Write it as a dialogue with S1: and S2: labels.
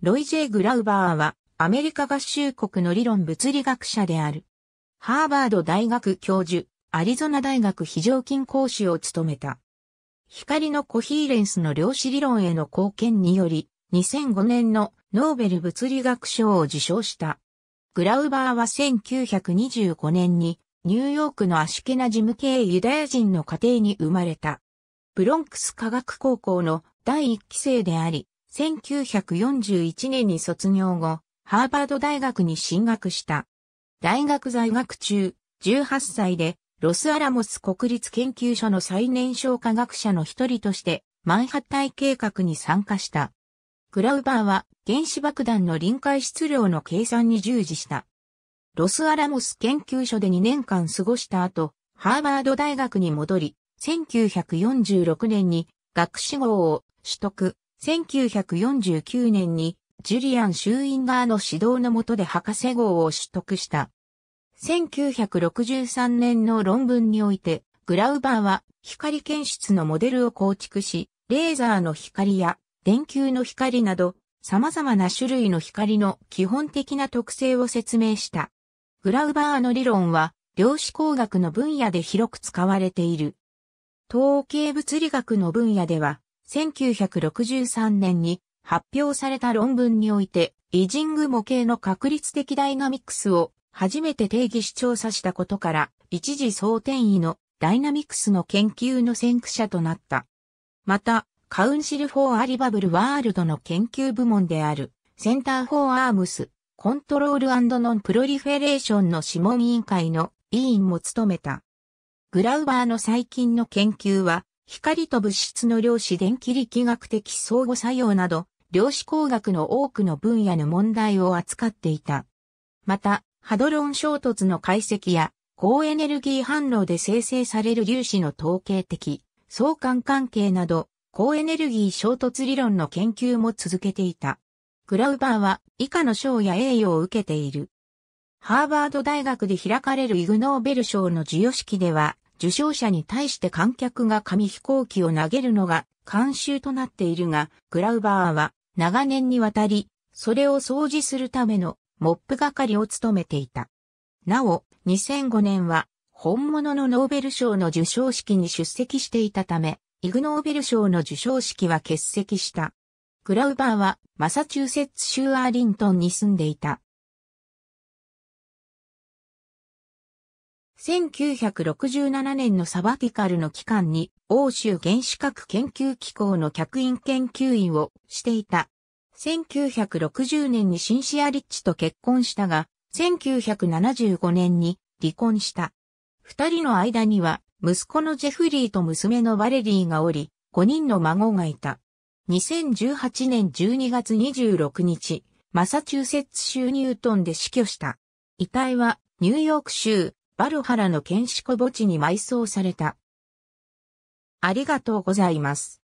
S1: ロイ・ジェイ・グラウバーはアメリカ合衆国の理論物理学者である。ハーバード大学教授、アリゾナ大学非常勤講師を務めた。光のコヒーレンスの量子理論への貢献により、2005年のノーベル物理学賞を受賞した。グラウバーは1925年にニューヨークのアシケナジム系ユダヤ人の家庭に生まれた。ブロンクス科学高校の第1期生であり、1941年に卒業後、ハーバード大学に進学した。大学在学中、18歳で、ロスアラモス国立研究所の最年少科学者の一人として、マンハッタイ計画に参加した。クラウバーは原子爆弾の臨界質量の計算に従事した。ロスアラモス研究所で2年間過ごした後、ハーバード大学に戻り、1946年に学士号を取得、1949年にジュリアン・シューインガーの指導の下で博士号を取得した。1963年の論文において、グラウバーは光検出のモデルを構築し、レーザーの光や電球の光など様々な種類の光の基本的な特性を説明した。グラウバーの理論は量子工学の分野で広く使われている。統計物理学の分野では1963年に発表された論文において、イジング模型の確率的ダイナミクスを初めて定義し調査したことから、一時総転移のダイナミクスの研究の先駆者となった。また、カウンシル・フォー・アリバブル・ワールドの研究部門である、センター・フォー・アームス、コントロールノン・プロリフェレーションの諮問委員会の委員も務めた。グラウバーの最近の研究は、光と物質の量子電気力学的相互作用など、量子工学の多くの分野の問題を扱っていた。また、ハドロン衝突の解析や、高エネルギー反応で生成される粒子の統計的、相関関係など、高エネルギー衝突理論の研究も続けていた。グラウバーは以下の賞や栄誉を受けている。ハーバード大学で開かれるイグノーベル賞の授与式では、受賞者に対して観客が紙飛行機を投げるのが慣習となっているが、グラウバーは長年にわたり、それを掃除するためのモップ係を務めていた。なお、2005年は本物のノーベル賞の受賞式に出席していたため、イグノーベル賞の受賞式は欠席した。グラウバーはマサチューセッツ州アーリントンに住んでいた。1967年のサバティカルの期間に欧州原子核研究機構の客員研究員をしていた。1960年にシンシアリッチと結婚したが、1975年に離婚した。二人の間には息子のジェフリーと娘のバレリーがおり、5人の孫がいた。2018年12月26日、マサチューセッツ州ニュートンで死去した。遺体はニューヨーク州バルハラの剣士子墓地に埋葬された。ありがとうございます。